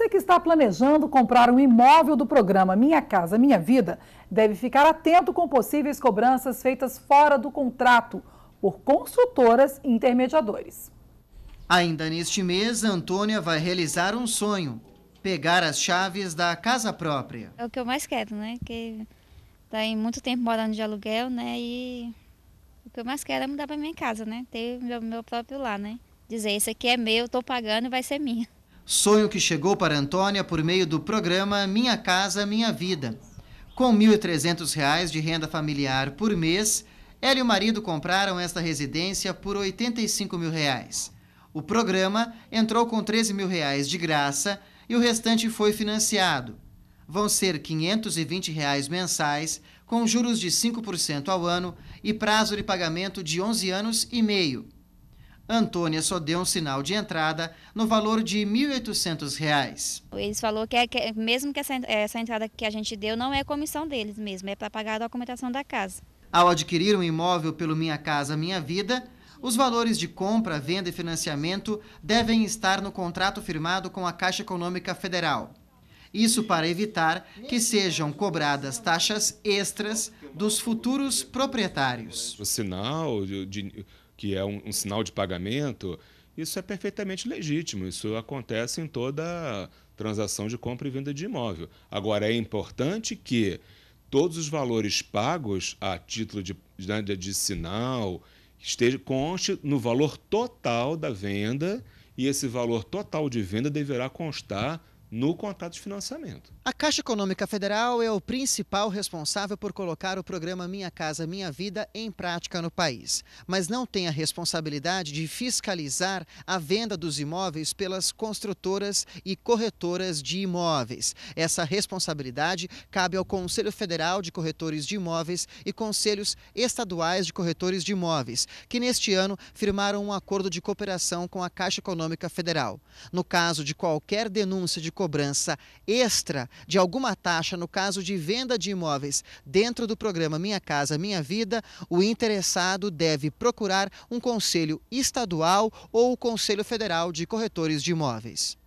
Você que está planejando comprar um imóvel do programa Minha Casa Minha Vida deve ficar atento com possíveis cobranças feitas fora do contrato por construtoras e intermediadores. Ainda neste mês, Antônia vai realizar um sonho: pegar as chaves da casa própria. É o que eu mais quero, né? Que tá aí muito tempo morando de aluguel, né? E o que eu mais quero é mudar para minha casa, né? Ter meu, meu próprio lar, né? Dizer, isso aqui é meu, estou pagando e vai ser minha. Sonho que chegou para Antônia por meio do programa Minha Casa Minha Vida. Com R$ 1.300 de renda familiar por mês, ela e o marido compraram esta residência por R$ 85 mil. Reais. O programa entrou com R$ 13 mil reais de graça e o restante foi financiado. Vão ser R$ 520 reais mensais, com juros de 5% ao ano e prazo de pagamento de 11 anos e meio. Antônia só deu um sinal de entrada no valor de R$ 1.800. Eles falou que, é, que mesmo que essa, essa entrada que a gente deu não é comissão deles mesmo, é para pagar a documentação da casa. Ao adquirir um imóvel pelo Minha Casa Minha Vida, os valores de compra, venda e financiamento devem estar no contrato firmado com a Caixa Econômica Federal. Isso para evitar que sejam cobradas taxas extras dos futuros proprietários. O sinal de, de que é um, um sinal de pagamento, isso é perfeitamente legítimo. Isso acontece em toda transação de compra e venda de imóvel. Agora, é importante que todos os valores pagos a título de, né, de, de sinal esteja conste no valor total da venda e esse valor total de venda deverá constar no contrato de financiamento. A Caixa Econômica Federal é o principal responsável por colocar o programa Minha Casa Minha Vida em prática no país, mas não tem a responsabilidade de fiscalizar a venda dos imóveis pelas construtoras e corretoras de imóveis. Essa responsabilidade cabe ao Conselho Federal de Corretores de Imóveis e Conselhos Estaduais de Corretores de Imóveis, que neste ano firmaram um acordo de cooperação com a Caixa Econômica Federal. No caso de qualquer denúncia de cobrança extra de alguma taxa no caso de venda de imóveis dentro do programa Minha Casa Minha Vida, o interessado deve procurar um conselho estadual ou o Conselho Federal de Corretores de Imóveis.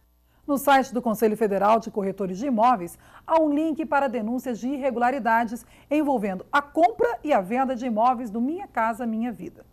No site do Conselho Federal de Corretores de Imóveis, há um link para denúncias de irregularidades envolvendo a compra e a venda de imóveis do Minha Casa Minha Vida.